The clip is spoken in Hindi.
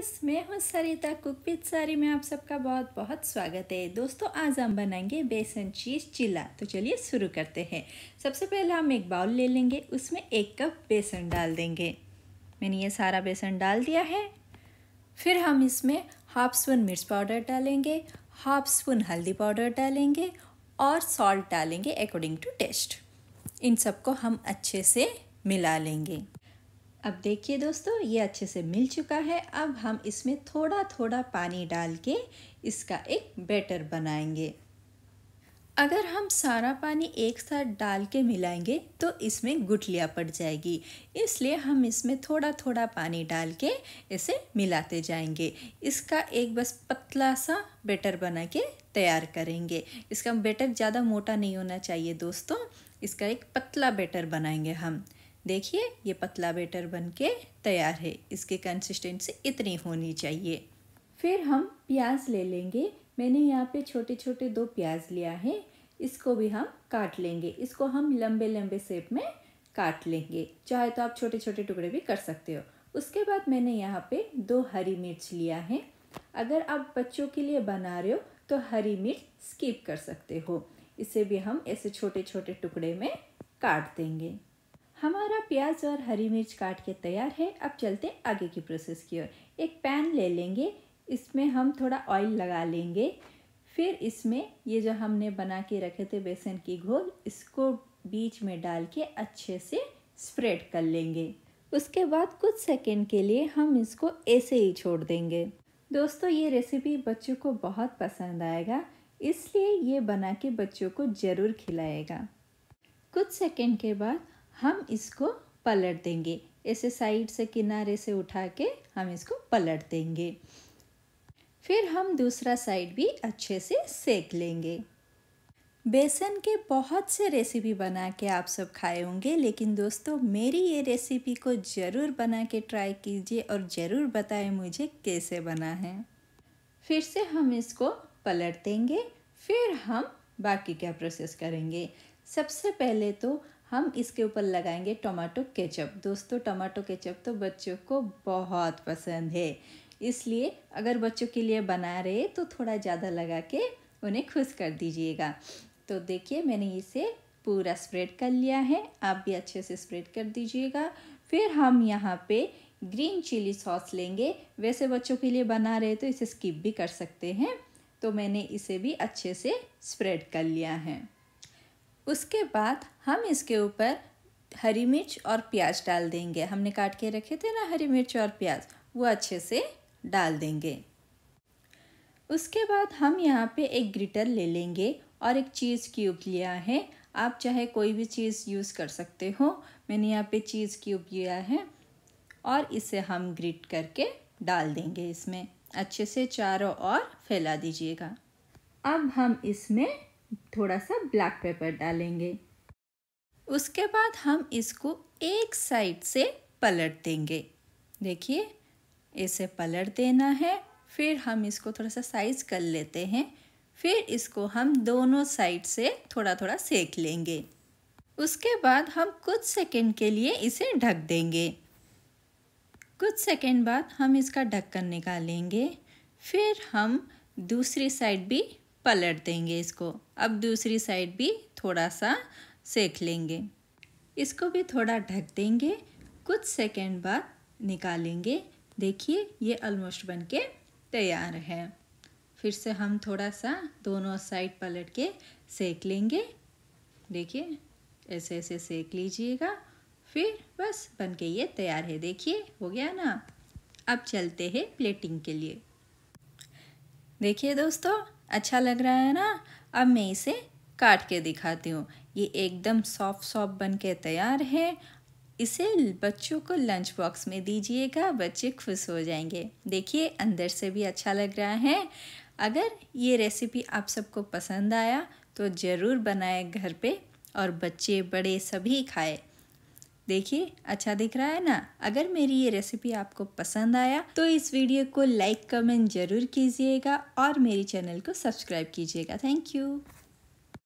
गाइस मैं हूँ सरिता कुक सारी में आप सबका बहुत बहुत स्वागत है दोस्तों आज हम बनाएंगे बेसन चीज़ चिल्ला तो चलिए शुरू करते हैं सबसे पहले हम एक बाउल ले लेंगे उसमें एक कप बेसन डाल देंगे मैंने ये सारा बेसन डाल दिया है फिर हम इसमें हाफ स्पून मिर्च पाउडर डालेंगे हाफ स्पून हल्दी पाउडर डालेंगे और सॉल्ट डालेंगे अकॉर्डिंग टू टेस्ट इन सबको हम अच्छे से मिला लेंगे अब देखिए दोस्तों ये अच्छे से मिल चुका है अब हम इसमें थोड़ा थोड़ा पानी डाल के इसका एक बैटर बनाएंगे अगर हम सारा पानी एक साथ डाल के मिलाएंगे तो इसमें गुटलियाँ पड़ जाएगी इसलिए हम इसमें थोड़ा थोड़ा पानी डाल के इसे मिलाते जाएंगे इसका एक बस पतला सा बैटर बना के तैयार करेंगे इसका बेटर ज़्यादा मोटा नहीं होना चाहिए दोस्तों इसका एक पतला बैटर बनाएंगे हम देखिए ये पतला बेटर बनके तैयार है इसके कंसिस्टेंसी इतनी होनी चाहिए फिर हम प्याज ले लेंगे मैंने यहाँ पे छोटे छोटे दो प्याज लिया है इसको भी हम काट लेंगे इसको हम लंबे लंबे सेप में काट लेंगे चाहे तो आप छोटे छोटे टुकड़े भी कर सकते हो उसके बाद मैंने यहाँ पे दो हरी मिर्च लिया है अगर आप बच्चों के लिए बना रहे हो तो हरी मिर्च स्किप कर सकते हो इसे भी हम ऐसे छोटे छोटे टुकड़े में काट देंगे हमारा प्याज और हरी मिर्च काट के तैयार है अब चलते आगे की प्रोसेस की ओर एक पैन ले लेंगे इसमें हम थोड़ा ऑयल लगा लेंगे फिर इसमें ये जो हमने बना के रखे थे बेसन की घोल इसको बीच में डाल के अच्छे से स्प्रेड कर लेंगे उसके बाद कुछ सेकेंड के लिए हम इसको ऐसे ही छोड़ देंगे दोस्तों ये रेसिपी बच्चों को बहुत पसंद आएगा इसलिए ये बना के बच्चों को ज़रूर खिलाएगा कुछ सेकेंड के बाद हम इसको पलट देंगे ऐसे साइड से किनारे से उठा के हम इसको पलट देंगे फिर हम दूसरा साइड भी अच्छे से सेक लेंगे बेसन के बहुत से रेसिपी बना के आप सब खाए होंगे लेकिन दोस्तों मेरी ये रेसिपी को ज़रूर बना के ट्राई कीजिए और ज़रूर बताएं मुझे कैसे बना है फिर से हम इसको पलट देंगे फिर हम बाकी क्या प्रोसेस करेंगे सबसे पहले तो हम इसके ऊपर लगाएंगे टमाटो केचप दोस्तों टमाटो केचप तो बच्चों को बहुत पसंद है इसलिए अगर बच्चों के लिए बना रहे तो थोड़ा ज़्यादा लगा के उन्हें खुश कर दीजिएगा तो देखिए मैंने इसे पूरा स्प्रेड कर लिया है आप भी अच्छे से स्प्रेड कर दीजिएगा फिर हम यहाँ पे ग्रीन चिली सॉस लेंगे वैसे बच्चों के लिए बना रहे तो इसे स्किप भी कर सकते हैं तो मैंने इसे भी अच्छे से स्प्रेड कर लिया है उसके बाद हम इसके ऊपर हरी मिर्च और प्याज डाल देंगे हमने काट के रखे थे ना हरी मिर्च और प्याज वो अच्छे से डाल देंगे उसके बाद हम यहाँ पे एक ग्रिटर ले लेंगे और एक चीज़ क्यूब लिया है आप चाहे कोई भी चीज़ यूज़ कर सकते हो मैंने यहाँ पे चीज़ क्यूब लिया है और इसे हम ग्रिट करके डाल देंगे इसमें अच्छे से चारों ओर फैला दीजिएगा अब हम इसमें थोड़ा सा ब्लैक पेपर डालेंगे उसके बाद हम इसको एक साइड से पलट देंगे देखिए इसे पलट देना है फिर हम इसको थोड़ा सा साइज कर लेते हैं फिर इसको हम दोनों साइड से थोड़ा थोड़ा सेक लेंगे उसके बाद हम कुछ सेकंड के लिए इसे ढक देंगे कुछ सेकंड बाद हम इसका ढक्कन निकालेंगे फिर हम दूसरी साइड भी पलट देंगे इसको अब दूसरी साइड भी थोड़ा सा सेक लेंगे इसको भी थोड़ा ढक देंगे कुछ सेकेंड बाद निकालेंगे देखिए ये ऑलमोस्ट बन के तैयार है फिर से हम थोड़ा सा दोनों साइड पलट के सेक लेंगे देखिए ऐसे ऐसे सेक लीजिएगा फिर बस बन के ये तैयार है देखिए हो गया ना अब चलते हैं प्लेटिंग के लिए देखिए दोस्तों अच्छा लग रहा है ना अब मैं इसे काट के दिखाती हूँ ये एकदम सॉफ्ट सॉफ्ट बन के तैयार है इसे बच्चों को लंच बॉक्स में दीजिएगा बच्चे खुश हो जाएंगे देखिए अंदर से भी अच्छा लग रहा है अगर ये रेसिपी आप सबको पसंद आया तो ज़रूर बनाए घर पे और बच्चे बड़े सभी खाएँ देखिए अच्छा दिख रहा है ना अगर मेरी ये रेसिपी आपको पसंद आया तो इस वीडियो को लाइक कमेंट ज़रूर कीजिएगा और मेरे चैनल को सब्सक्राइब कीजिएगा थैंक यू